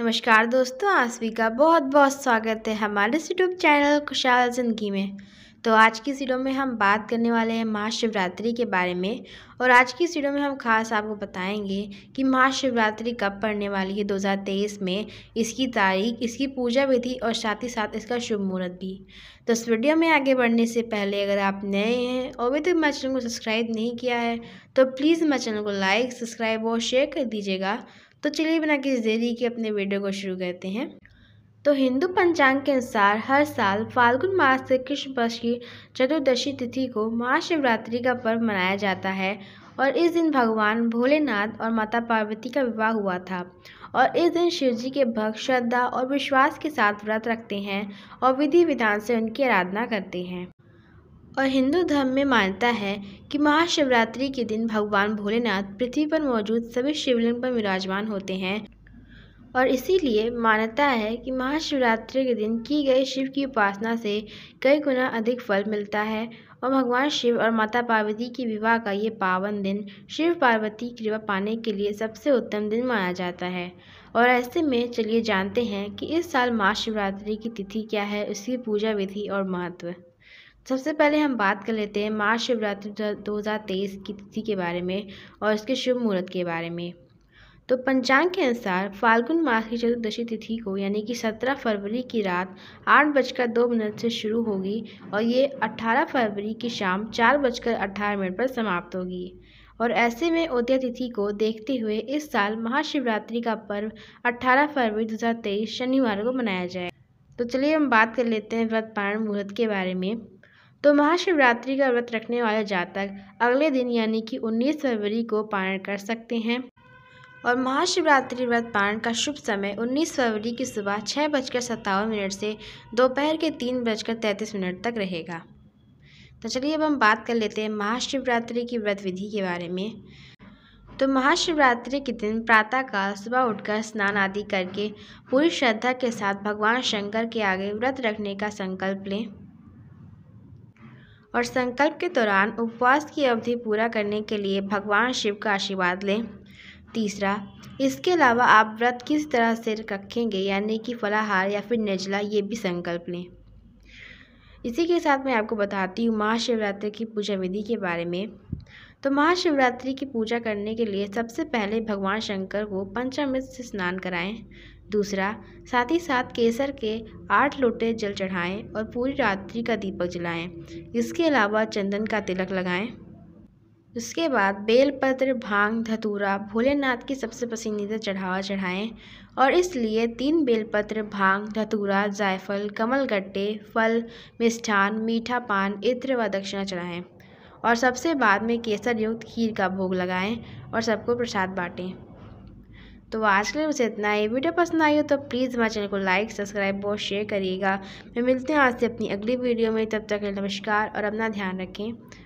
नमस्कार दोस्तों आसवी का बहुत बहुत स्वागत है हमारे यूट्यूब चैनल खुशहाल ज़िंदगी में तो आज की सीडो में हम बात करने वाले हैं महाशिवरात्रि के बारे में और आज की सीडो में हम खास आपको बताएंगे कि महाशिवरात्रि कब पड़ने वाली है 2023 में इसकी तारीख इसकी पूजा विधि और साथ ही साथ इसका शुभ मुहूर्त भी तो इस वीडियो में आगे बढ़ने से पहले अगर आप नए हैं और अभी तक तो हमारे चैनल को सब्सक्राइब नहीं किया है तो प्लीज़ हमारे चैनल को लाइक सब्सक्राइब और शेयर कर दीजिएगा तो चलिए बिना किसी देरी के अपने वीडियो को शुरू करते हैं तो हिंदू पंचांग के अनुसार हर साल फाल्गुन मास से कृष्ण पक्ष की चतुर्दशी तिथि को महाशिवरात्रि का पर्व मनाया जाता है और इस दिन भगवान भोलेनाथ और माता पार्वती का विवाह हुआ था और इस दिन शिवजी के भक्त श्रद्धा और विश्वास के साथ व्रत रखते हैं और विधि विधान से उनकी आराधना करते हैं और हिंदू धर्म में मान्यता है कि महाशिवरात्रि के दिन भगवान भोलेनाथ पृथ्वी पर मौजूद सभी शिवलिंग पर विराजमान होते हैं और इसीलिए मान्यता है कि महाशिवरात्रि के दिन की गई शिव की उपासना से कई गुना अधिक फल मिलता है और भगवान शिव और माता पार्वती के विवाह का ये पावन दिन शिव पार्वती कृपा पाने के लिए सबसे उत्तम दिन माना जाता है और ऐसे में चलिए जानते हैं कि इस साल महाशिवरात्रि की तिथि क्या है उसकी पूजा विधि और महत्व सबसे पहले हम बात कर लेते हैं महाशिवरात्रि तेईस की तिथि के बारे में और इसके शुभ मुहूर्त के बारे में तो पंचांग के अनुसार फाल्गुन मास की चतुर्दशी तिथि को यानी कि 17 फरवरी की रात आठ बजकर दो मिनट से शुरू होगी और ये 18 फरवरी की शाम चार बजकर अट्ठारह मिनट पर समाप्त होगी और ऐसे में उदय तिथि को देखते हुए इस साल महाशिवरात्रि का पर्व 18 फरवरी 2023 शनिवार को मनाया जाए तो चलिए हम बात कर लेते हैं व्रत पारण मुहूर्त के बारे में तो महाशिवरात्रि का व्रत रखने वाले जातक अगले दिन यानी कि 19 फरवरी को पारण कर सकते हैं और महाशिवरात्रि व्रत पारण का शुभ समय 19 फरवरी की सुबह छः बजकर सत्तावन मिनट से दोपहर के तीन बजकर तैंतीस मिनट तक रहेगा तो चलिए अब हम बात कर लेते हैं महाशिवरात्रि की व्रत विधि के बारे में तो महाशिवरात्रि के दिन प्रातःकाल सुबह उठकर स्नान आदि करके पूरी श्रद्धा के साथ भगवान शंकर के आगे व्रत रखने का संकल्प लें और संकल्प के दौरान उपवास की अवधि पूरा करने के लिए भगवान शिव का आशीर्वाद लें तीसरा इसके अलावा आप व्रत किस तरह से रखेंगे यानी कि फलाहार या फिर निजला ये भी संकल्प लें इसी के साथ मैं आपको बताती हूँ महाशिवरात्रि की पूजा विधि के बारे में तो महाशिवरात्रि की पूजा करने के लिए सबसे पहले भगवान शंकर को पंचामृत से स्नान कराएं दूसरा साथ ही साथ केसर के आठ लोटे जल चढ़ाएं और पूरी रात्रि का दीपक जलाएं। इसके अलावा चंदन का तिलक लगाएं। उसके बाद बेलपत्र भांग धतूरा भोलेनाथ की सबसे पसंदीदा चढ़ावा चढ़ाएं और इसलिए तीन बेलपत्र भांग धतूरा जायफल कमल गट्टे फल मिष्ठान मीठा पान इत्र व दक्षिणा चढ़ाएं और सबसे बाद में केसर युक्त खीर का भोग लगाएं और सबको प्रसाद बांटें तो आज के लिए बस इतना ही वीडियो पसंद आई हो तो प्लीज़ हमारे चैनल को लाइक सब्सक्राइब और शेयर करिएगा मैं मिलते हैं आज से अपनी अगली वीडियो में तब तक नमस्कार और अपना ध्यान रखें